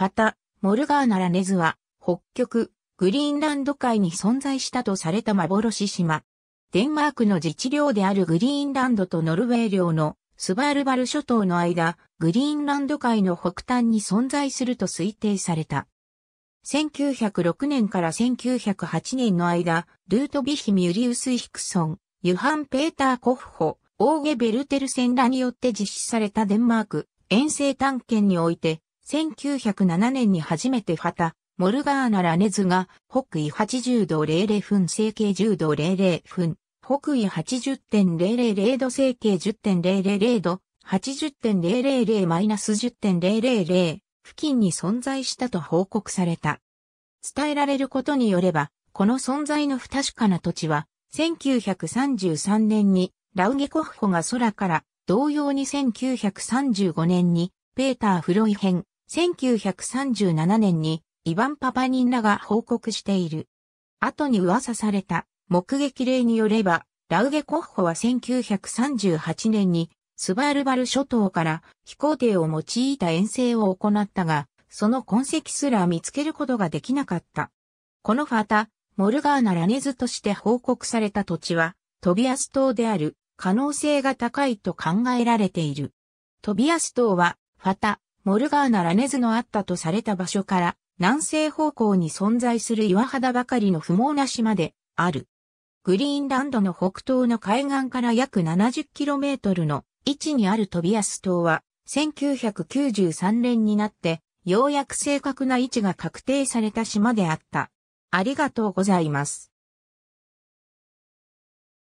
また、モルガーナラネズは、北極、グリーンランド海に存在したとされた幻島。デンマークの自治領であるグリーンランドとノルウェー領のスバルバル諸島の間、グリーンランド海の北端に存在すると推定された。1906年から1908年の間、ルートビヒ・ミュリウス・ヒクソン、ユハン・ペーター・コフホ、オーゲ・ベルテルセンらによって実施されたデンマーク遠征探検において、1907年に初めてファタ、モルガーナ・ラネズが、北緯80度00分整形10度00分、北緯80.000度整形10.000度、80.000-10.000付近に存在したと報告された。伝えられることによれば、この存在の不確かな土地は、1933年にラウゲコッホが空から、同様に1935年にペーター・フロイ編、1937年にイヴァン・パパニンらが報告している。後に噂された目撃例によれば、ラウゲコッホは1938年にスバルバル諸島から飛行艇を用いた遠征を行ったが、その痕跡すら見つけることができなかった。このファタ、モルガーナ・ラネズとして報告された土地は、トビアス島である可能性が高いと考えられている。トビアス島は、ファタ、モルガーナ・ラネズのあったとされた場所から南西方向に存在する岩肌ばかりの不毛な島である。グリーンランドの北東の海岸から約 70km の位置にあるトビアス島は1993年になってようやく正確な位置が確定された島であった。ありがとうございます。